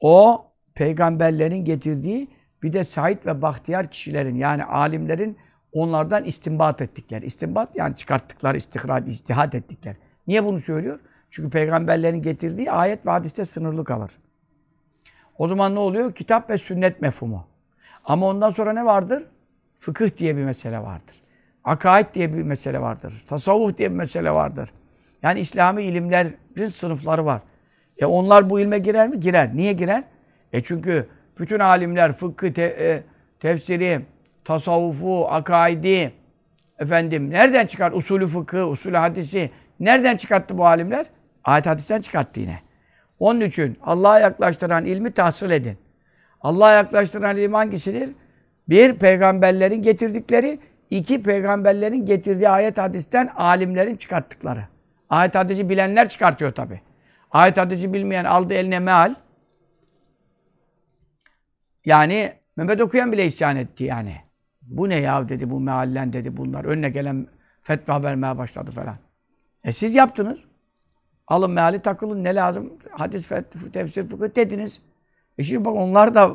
O peygamberlerin getirdiği bir de sahit ve bahtiyar kişilerin yani alimlerin onlardan istinbat ettikler, İstinbat yani çıkarttıkları, istihrad, içtihat ettikler. Niye bunu söylüyor? Çünkü peygamberlerin getirdiği ayet ve hadiste sınırlı kalır. O zaman ne oluyor? Kitap ve sünnet mefhumu. Ama ondan sonra ne vardır? Fıkıh diye bir mesele vardır. Akaid diye bir mesele vardır. Tasavvuf diye bir mesele vardır. Yani İslami ilimlerin sınıfları var. E onlar bu ilme girer mi? Girer. Niye girer? E çünkü bütün alimler fıkhı, te, e, tefsiri, tasavvufu, akaidi, efendim nereden çıkar? Usulü fıkhı, usulü hadisi. Nereden çıkarttı bu alimler? Ayet hadisten çıkarttı yine. Onun için Allah'a yaklaştıran ilmi tahsil edin. Allah'a yaklaştıran ilim hangisidir? Bir, peygamberlerin getirdikleri. iki peygamberlerin getirdiği ayet hadisten alimlerin çıkarttıkları. Ayet hadisi bilenler çıkartıyor tabi. Ayet hadisi bilmeyen aldı eline meal. Yani Mehmet okuyan bile isyan etti yani. Bu ne ya dedi bu meallen dedi bunlar. Önüne gelen fetva vermeye başladı falan. E siz yaptınız. Alın meali takılın ne lazım? Hadis, fet, tefsir, fıkıh dediniz. E şimdi bak onlar da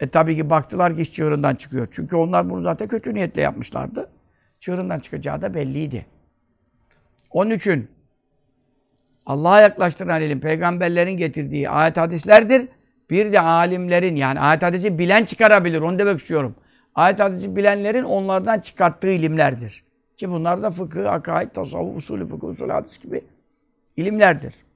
e tabii ki baktılar ki iş çığırından çıkıyor. Çünkü onlar bunu zaten kötü niyetle yapmışlardı. Çığırından çıkacağı da belliydi. Onun için Allah'a yaklaştıran ilim peygamberlerin getirdiği ayet hadislerdir. Bir de alimlerin yani ayet hadisi bilen çıkarabilir. Onu demek istiyorum. Ayet hadisi bilenlerin onlardan çıkarttığı ilimlerdir. Ki bunlar da fıkıh, akaid, tasavvuf, usulü fıkıh, usulü hadis gibi ilimlerdir.